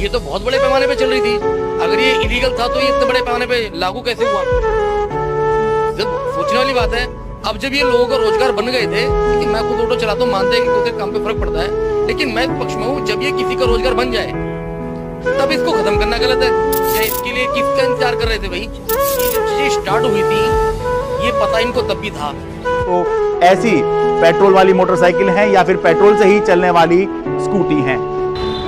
ये तो बहुत बड़े पैमाने पे चल रही थी अगर ये इलीगल था तो ये इतने बड़े पैमाने पे लागू कैसे हुआ जब सोचने वाली बात है अब जब ये लोगों का रोजगार बन गए थे लेकिन मैं खुद ऑटो चलाता हूँ मानते हैं कि काम पे फर्क पड़ता है लेकिन मैं पक्ष में हूँ जब ये किसी का रोजगार बन जाए तब इसको खत्म करना गलत है या इसके लिए किसका इंतजार कर रहे थे भाई ये स्टार्ट हुई थी ये पता इनको तब भी था तो ऐसी पेट्रोल वाली मोटरसाइकिल है या फिर पेट्रोल से ही चलने वाली स्कूटी है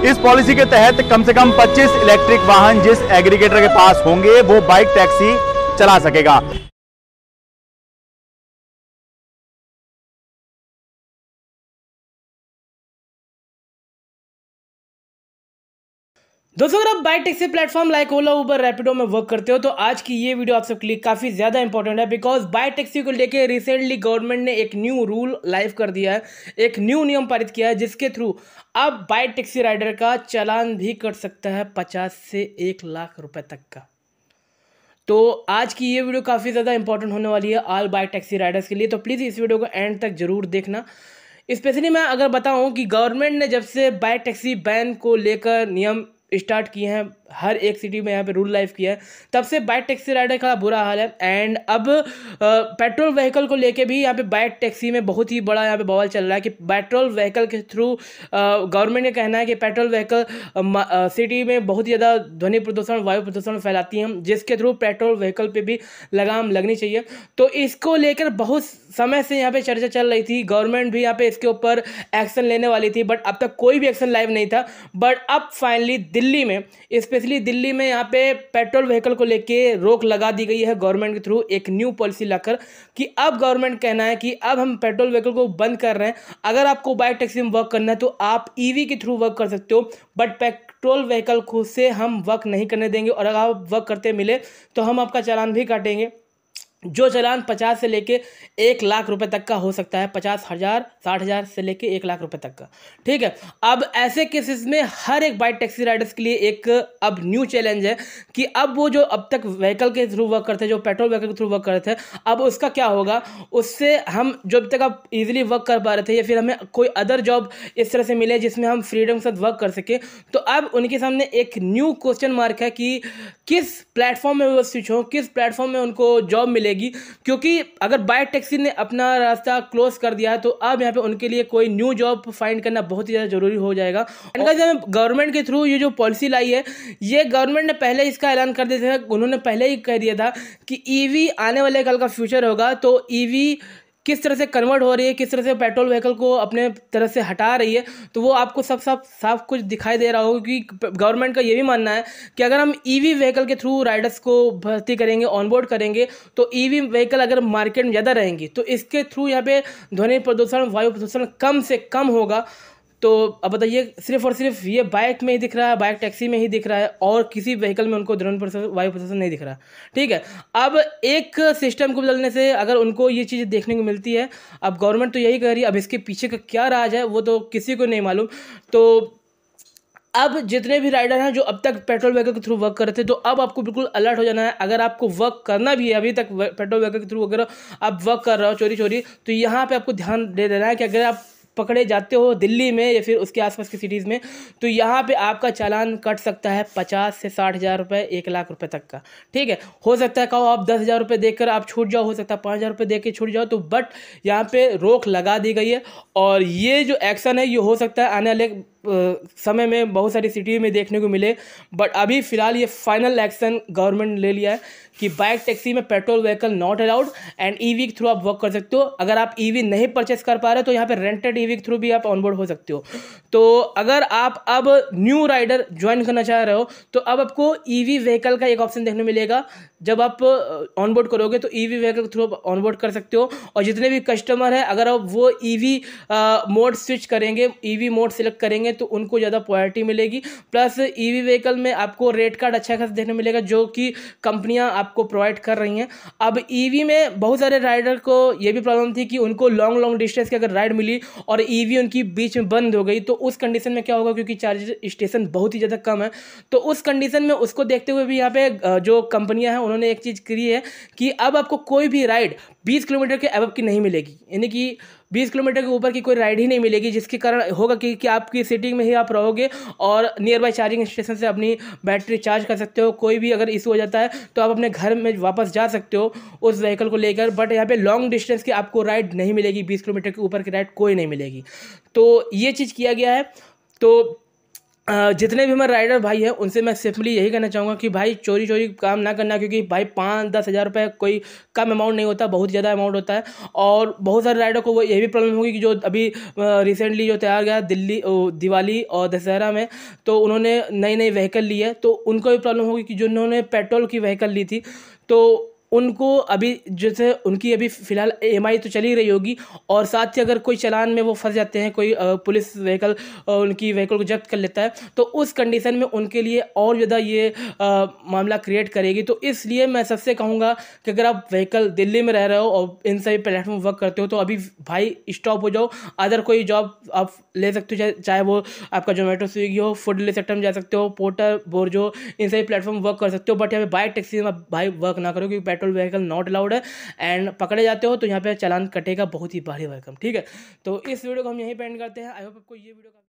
इस पॉलिसी के तहत कम से कम 25 इलेक्ट्रिक वाहन जिस एग्रीगेटर के पास होंगे वो बाइक टैक्सी चला सकेगा दोस्तों अगर आप bike taxi platform like Ola Uber Rapido में वर्क करते हो तो आज की ये वीडियो आप सबके लिए काफ़ी ज़्यादा इंपॉर्टेंट है बिकॉज बाइक टैक्सी को लेकर रिसेंटली गवर्नमेंट ने एक न्यू रूल लाइव कर दिया है एक न्यू नियम पारित किया है जिसके थ्रू आप बाइक टैक्सी राइडर का चलान भी कट सकता है पचास से एक लाख रुपए तक का तो आज की ये वीडियो काफ़ी ज़्यादा इंपॉर्टेंट होने वाली है ऑल बाइक टैक्सी राइडर्स के लिए तो प्लीज़ इस वीडियो को एंड तक जरूर देखना स्पेशली मैं अगर बताऊं कि गवर्नमेंट ने जब से बाइक टैक्सी बैन को लेकर नियम स्टार्ट किए हैं हर एक सिटी में यहाँ पे रूल लाइफ किया है तब से बाइक टैक्सी राइडर का बुरा हाल है एंड अब पेट्रोल व्हीकल को लेके भी यहाँ पे बाइक टैक्सी में बहुत ही बड़ा यहाँ पे बवाल चल रहा है कि पेट्रोल व्हीकल के थ्रू गवर्नमेंट का कहना है कि पेट्रोल व्हीकल सिटी में बहुत ही ज़्यादा ध्वनि प्रदूषण वायु प्रदूषण फैलाती हैं जिसके थ्रू पेट्रोल व्हीकल पर पे भी लगाम लगनी चाहिए तो इसको लेकर बहुत समय से यहाँ पर चर्चा चल रही थी गवर्नमेंट भी यहाँ पर इसके ऊपर एक्शन लेने वाली थी बट अब तक कोई भी एक्शन लाइव नहीं था बट अब फाइनली दिल्ली में इस पर स्पेशली दिल्ली में यहाँ पे पेट्रोल व्हीकल को लेके रोक लगा दी गई है गवर्नमेंट के थ्रू एक न्यू पॉलिसी लाकर कि अब गवर्नमेंट कहना है कि अब हम पेट्रोल व्हीकल को बंद कर रहे हैं अगर आपको बाइक टैक्सी में वर्क करना है तो आप ईवी e के थ्रू वर्क कर सकते हो बट पेट्रोल व्हीकल से हम वर्क नहीं करने देंगे और अगर आप वर्क करते मिले तो हम आपका चालान भी काटेंगे जो चलान पचास से लेके एक लाख रुपए तक का हो सकता है पचास हज़ार साठ हज़ार से लेके एक लाख रुपए तक का ठीक है अब ऐसे केसेस में हर एक बाइक टैक्सी राइडर्स के लिए एक अब न्यू चैलेंज है कि अब वो जो अब तक व्हीकल के थ्रू वर्क करते जो पेट्रोल व्हीकल के थ्रू वर्क करते थे अब उसका क्या होगा उससे हम जो अब तक आप इजिली वर्क कर पा रहे थे या फिर हमें कोई अदर जॉब इस तरह से मिले जिसमें हम फ्रीडम के साथ वर्क कर सकें तो अब उनके सामने एक न्यू क्वेश्चन मार्क है कि किस प्लेटफॉर्म में वो स्विच हो किस प्लेटफॉर्म में उनको जॉब मिलेगी क्योंकि अगर बाय टैक्सी ने अपना रास्ता क्लोज कर दिया है तो अब यहाँ पे उनके लिए कोई न्यू जॉब फाइंड करना बहुत ही ज़्यादा जरूरी हो जाएगा जो गवर्नमेंट के थ्रू ये जो पॉलिसी लाई है ये गवर्नमेंट ने पहले इसका ऐलान कर दिया था उन्होंने पहले ही कह दिया था कि ई e आने वाले कल का फ्यूचर होगा तो ई e किस तरह से कन्वर्ट हो रही है किस तरह से पेट्रोल व्हीकल को अपने तरह से हटा रही है तो वो आपको सब साफ साफ कुछ दिखाई दे रहा होगा क्योंकि गवर्नमेंट का ये भी मानना है कि अगर हम ई वी व्हीकल के थ्रू राइडर्स को भर्ती करेंगे ऑनबोर्ड करेंगे तो ई वी व्हीकल अगर मार्केट में ज़्यादा रहेंगी तो इसके थ्रू यहाँ पे ध्वनि प्रदूषण वायु प्रदूषण कम से कम होगा तो अब बताइए सिर्फ और सिर्फ ये बाइक में ही दिख रहा है बाइक टैक्सी में ही दिख रहा है और किसी व्हीकल में उनको ड्रोन प्रोसेस वायु प्रदूषण नहीं दिख रहा ठीक है अब एक सिस्टम को बदलने से अगर उनको ये चीज़ देखने को मिलती है अब गवर्नमेंट तो यही कह रही है अब इसके पीछे का क्या राज है वो तो किसी को नहीं मालूम तो अब जितने भी राइडर हैं जो अब तक पेट्रोल व्हीकल के थ्रू वर्क कर रहे थे तो अब आपको बिल्कुल अलर्ट हो जाना है अगर आपको वर्क करना भी है अभी तक पेट्रोल व्हीकल के थ्रू अगर आप वर्क कर रहे हो चोरी चोरी तो यहाँ पे आपको ध्यान दे देना है कि अगर आप पकड़े जाते हो दिल्ली में या फिर उसके आसपास की सिटीज़ में तो यहाँ पे आपका चालान कट सकता है पचास से साठ हज़ार रुपये एक लाख रुपये तक का ठीक है हो सकता है कहो आप दस हज़ार रुपये देकर आप छूट जाओ हो सकता है पाँच हज़ार रुपये दे के छूट जाओ तो बट यहाँ पर रोक लगा दी गई है और ये जो एक्शन है ये हो सकता है आने वाले समय में बहुत सारी सिटी में देखने को मिले बट अभी फ़िलहाल ये फाइनल एक्शन गवर्नमेंट ने ले लिया है कि बाइक टैक्सी में petrol vehicle not allowed and EV के थ्रू आप वर्क कर सकते हो अगर आप ईवी e नहीं परचेस कर पा रहे तो यहाँ पे रेंटेड ईवी के थ्रू भी आप ऑनबोर्ड हो सकते हो तो अगर आप अब न्यू राइडर ज्वाइन करना चाह रहे हो तो अब आपको ईवी e व्हीकल का एक ऑप्शन देखने मिलेगा जब आप ऑनबोर्ड करोगे तो ईवी व्हीकल के थ्रू आप ऑनबोर्ड कर सकते हो और जितने भी कस्टमर हैं अगर आप वो ईवी मोड स्विच करेंगे ईवी मोड सेलेक्ट करेंगे करेंगे तो उनको ज़्यादा प्रायोरिटी मिलेगी प्लस ईवी व्हीकल में आपको रेट कार्ड अच्छा खासा देखने मिलेगा जो कि कंपनियां आपको प्रोवाइड कर रही हैं अब ईवी e में बहुत सारे राइडर को ये भी प्रॉब्लम थी कि उनको लॉन्ग लॉन्ग डिस्टेंस की अगर राइड मिली और ईवी e उनकी बीच में बंद हो गई तो उस कंडीशन में क्या होगा क्योंकि चार्ज स्टेशन बहुत ही ज़्यादा कम है तो उस कंडीशन में उसको देखते हुए भी यहाँ पे जो कंपनियाँ हैं उन्होंने एक चीज़ करी है कि अब आपको कोई भी राइड बीस किलोमीटर के अब की नहीं मिलेगी यानी कि बीस किलोमीटर के ऊपर की कोई राइड ही नहीं मिलेगी जिसके कारण होगा कि, कि आपकी सिटी में ही आप रहोगे और नियर बाई चार्जिंग स्टेशन से अपनी बैटरी चार्ज कर सकते हो कोई भी अगर इशू हो जाता है तो आप अपने घर में वापस जा सकते हो उस व्हीकल को लेकर बट यहाँ पे लॉन्ग डिस्टेंस की आपको राइड नहीं मिलेगी बीस किलोमीटर के ऊपर की राइड कोई नहीं मिलेगी तो ये चीज़ किया गया है तो जितने भी हमारे राइडर भाई हैं उनसे मैं सिंपली यही कहना चाहूँगा कि भाई चोरी चोरी काम ना करना क्योंकि भाई पाँच दस हज़ार रुपये कोई कम अमाउंट नहीं होता बहुत ज़्यादा अमाउंट होता है और बहुत सारे राइडर को वो यही भी प्रॉब्लम होगी कि जो अभी रिसेंटली जो तैयार गया दिल्ली दिवाली और दशहरा में तो उन्होंने नई नई व्हीकल ली है तो उनको भी प्रॉब्लम होगी कि जिन्होंने पेट्रोल की व्हीकल ली थी तो उनको अभी जैसे उनकी अभी फ़िलहाल ई तो चली रही होगी और साथ ही अगर कोई चलान में वो फंस जाते हैं कोई पुलिस व्हीकल उनकी व्हीकल को जब्त कर लेता है तो उस कंडीशन में उनके लिए और ज़्यादा ये आ, मामला क्रिएट करेगी तो इसलिए मैं सबसे कहूँगा कि अगर आप व्हीकल दिल्ली में रह रहे हो और इन सभी प्लेटफॉर्म वर्क करते हो तो अभी भाई स्टॉप हो जाओ अदर कोई जॉब आप ले सकते हो चाहे वो आपका जोमेटो स्विगी हो फूड सेक्टर में जा सकते हो पोर्टर बोर्जो इन सभी प्लेटफॉर्म वर्क कर सकते हो बट यहाँ पर बाई टैक्सी में भाई वर्क ना करो क्योंकि पेट्रोल व्हीकल नॉट अलाउड है एंड पकड़े जाते हो तो यहाँ पे चालान कटेगा बहुत ही भारी भरकम ठीक है तो इस वीडियो को हम यहीं पेंड करते हैं आई होप आपको ये वीडियो